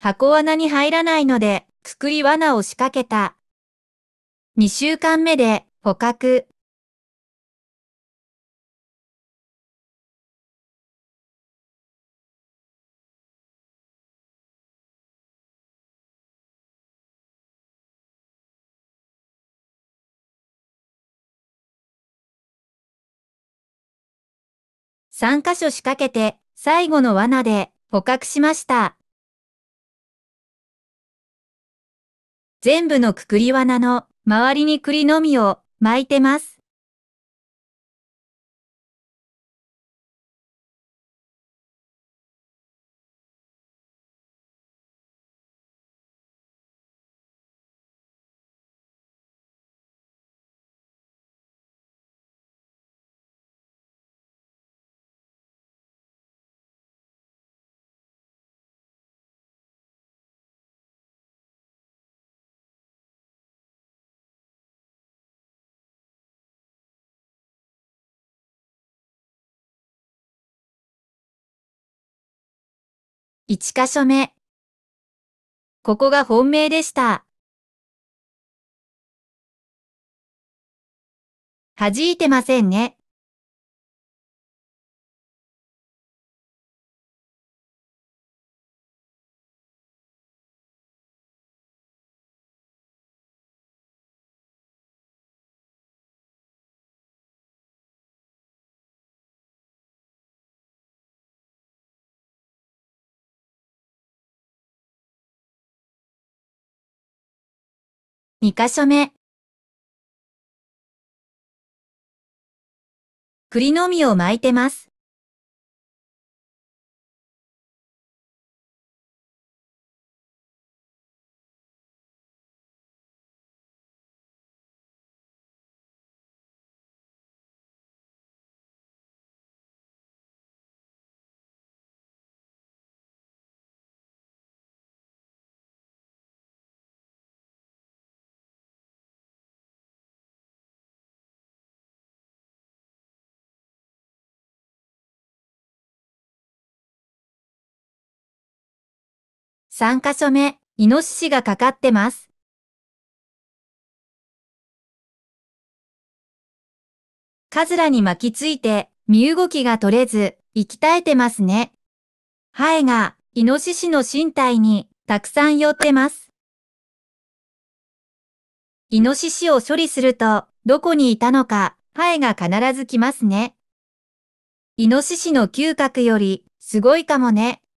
箱罠に入らないので、くくり罠を仕掛けた。2週間目で捕獲。3箇所仕掛けて、最後の罠で捕獲しました。全部のくくり罠の周りに栗のみを巻いてます。1箇所目。ここが本命でした。弾いてませんね。2箇所目。栗の実を巻いてます。3カ所目、イノシシがかかってます。カズラに巻きついて、身動きが取れず、息絶えてますね。ハエが、イノシシの身体に、たくさん寄ってます。イノシシを処理すると、どこにいたのか、ハエが必ず来ますね。イノシシの嗅覚より、すごいかもね。